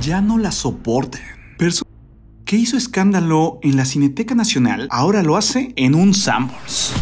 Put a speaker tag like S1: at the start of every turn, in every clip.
S1: ya no la soporten. ¿Qué que hizo escándalo en la Cineteca Nacional ahora lo hace en un Sambors.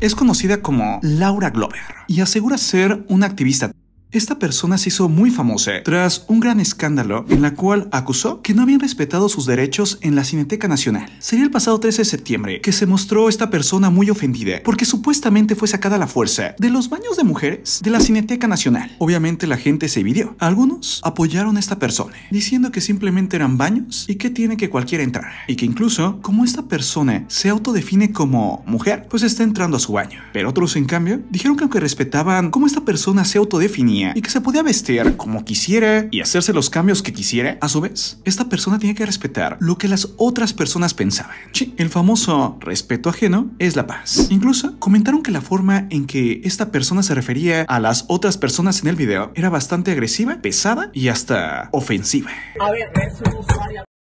S1: Es conocida como Laura Glover y asegura ser una activista esta persona se hizo muy famosa tras un gran escándalo en la cual acusó que no habían respetado sus derechos en la Cineteca Nacional. Sería el pasado 13 de septiembre que se mostró esta persona muy ofendida porque supuestamente fue sacada a la fuerza de los baños de mujeres de la Cineteca Nacional. Obviamente la gente se dividió. Algunos apoyaron a esta persona diciendo que simplemente eran baños y que tiene que cualquiera entrar y que incluso como esta persona se autodefine como mujer pues está entrando a su baño. Pero otros en cambio dijeron que aunque respetaban cómo esta persona se autodefinía y que se podía vestir como quisiera y hacerse los cambios que quisiera, a su vez, esta persona tenía que respetar lo que las otras personas pensaban. el famoso respeto ajeno es la paz. Incluso comentaron que la forma en que esta persona se refería a las otras personas en el video era bastante agresiva, pesada y hasta ofensiva.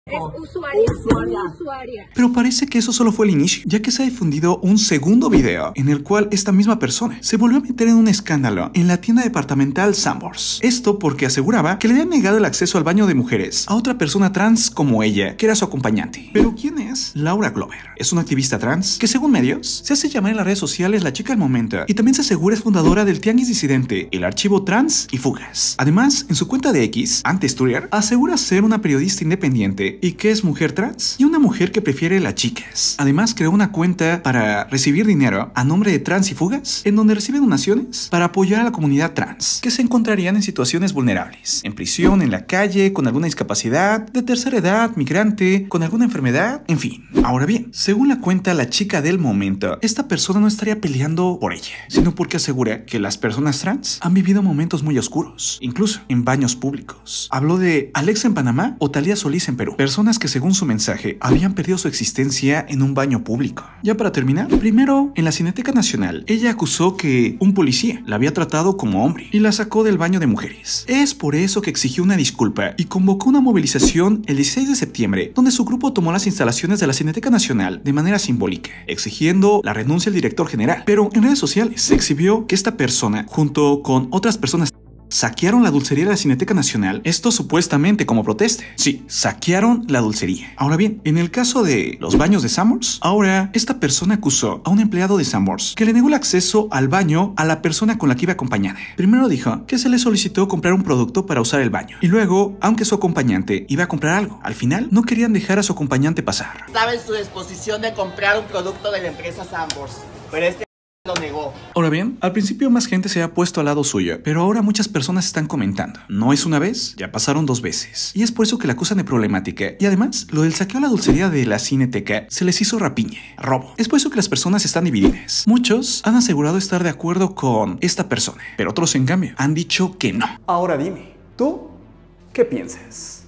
S1: Es oh. usuaria, Pero parece que eso solo fue el inicio, ya que se ha difundido un segundo video en el cual esta misma persona se volvió a meter en un escándalo en la tienda departamental Sambors. Esto porque aseguraba que le habían negado el acceso al baño de mujeres a otra persona trans como ella, que era su acompañante. Pero ¿quién es Laura Glover? Es una activista trans que según medios se hace llamar en las redes sociales la chica del momento y también se asegura es fundadora del Tianguis Disidente, el archivo trans y fugas. Además, en su cuenta de X, antes asegura ser una periodista independiente ¿Y qué es mujer trans? Y una mujer que prefiere las chicas. Además, creó una cuenta para recibir dinero a nombre de trans y fugas, en donde recibe donaciones para apoyar a la comunidad trans, que se encontrarían en situaciones vulnerables, en prisión, en la calle, con alguna discapacidad, de tercera edad, migrante, con alguna enfermedad, en fin. Ahora bien, según la cuenta La chica del momento, esta persona no estaría peleando por ella, sino porque asegura que las personas trans han vivido momentos muy oscuros, incluso en baños públicos. Habló de Alex en Panamá o Talía Solís en Perú personas que según su mensaje habían perdido su existencia en un baño público. Ya para terminar, primero, en la Cineteca Nacional, ella acusó que un policía la había tratado como hombre y la sacó del baño de mujeres. Es por eso que exigió una disculpa y convocó una movilización el 16 de septiembre, donde su grupo tomó las instalaciones de la Cineteca Nacional de manera simbólica, exigiendo la renuncia al director general. Pero en redes sociales se exhibió que esta persona, junto con otras personas saquearon la dulcería de la Cineteca Nacional, esto supuestamente como proteste. Sí, saquearon la dulcería. Ahora bien, en el caso de los baños de Samuel's, ahora esta persona acusó a un empleado de Samuels que le negó el acceso al baño a la persona con la que iba acompañada. Primero dijo que se le solicitó comprar un producto para usar el baño y luego, aunque su acompañante iba a comprar algo, al final no querían dejar a su acompañante pasar. ¿Saben su disposición de comprar un producto de la empresa Sambors, pero este lo negó. Ahora bien, al principio más gente se ha puesto al lado suyo, pero ahora muchas personas están comentando. No es una vez, ya pasaron dos veces. Y es por eso que la acusan de problemática. Y además, lo del saqueo a la dulcería de la cineteca se les hizo rapiñe, robo. Es por eso que las personas están divididas. Muchos han asegurado estar de acuerdo con esta persona, pero otros en cambio han dicho que no. Ahora dime, ¿tú qué piensas?